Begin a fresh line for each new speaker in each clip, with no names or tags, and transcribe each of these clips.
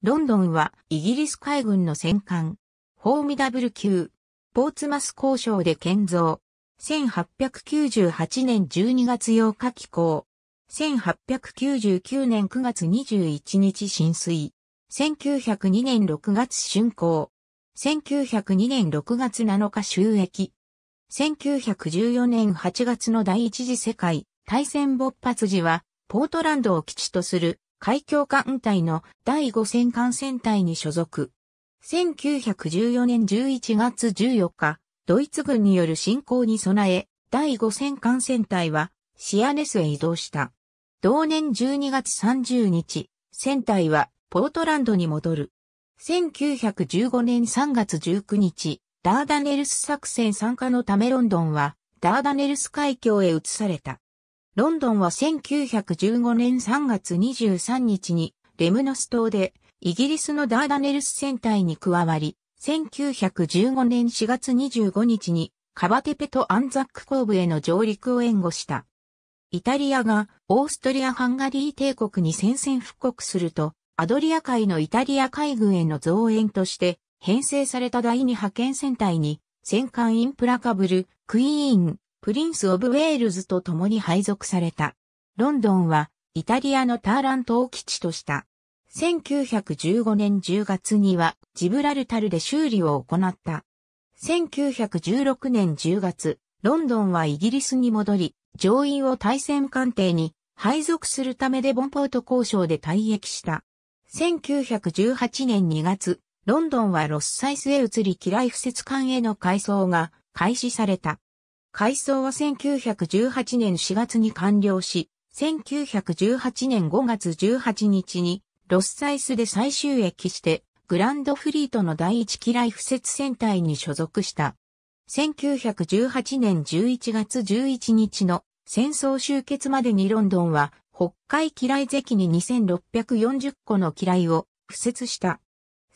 ロンドンはイギリス海軍の戦艦、フォーミダブル級、ポーツマス交渉で建造。1898年12月8日寄港。1899年9月21日浸水。1902年6月竣工。1902年6月7日収益。1914年8月の第一次世界大戦勃発時は、ポートランドを基地とする海峡艦隊の第五戦艦戦隊に所属。1914年11月14日、ドイツ軍による侵攻に備え、第五戦艦戦隊はシアネスへ移動した。同年12月30日、戦隊はポートランドに戻る。1915年3月19日、ダーダネルス作戦参加のためロンドンはダーダネルス海峡へ移された。ロンドンは1915年3月23日にレムノス島でイギリスのダーダネルス戦隊に加わり、1915年4月25日にカバテペとアンザック後部への上陸を援護した。イタリアがオーストリア・ハンガリー帝国に宣戦布告すると、アドリア海のイタリア海軍への増援として編成された第2派遣戦隊に戦艦インプラカブル、クイーン、プリンス・オブ・ウェールズと共に配属された。ロンドンはイタリアのターラントを基地とした。1915年10月にはジブラルタルで修理を行った。1916年10月、ロンドンはイギリスに戻り、上院を対戦艦艇に配属するためデボンポート交渉で退役した。1918年2月、ロンドンはロスサイスへ移り機雷敷設艦への改装が開始された。改装は1918年4月に完了し、1918年5月18日にロスサイスで最終駅してグランドフリートの第一機雷敷設船隊に所属した。1918年11月11日の戦争終結までにロンドンは北海機雷関に2640個の機雷を敷設した。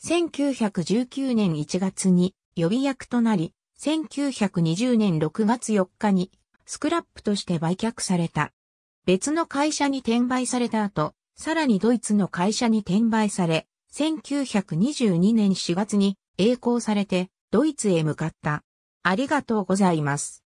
1919年1月に予備役となり、1920年6月4日にスクラップとして売却された。別の会社に転売された後、さらにドイツの会社に転売され、1922年4月に栄光されてドイツへ向かった。ありがとうございます。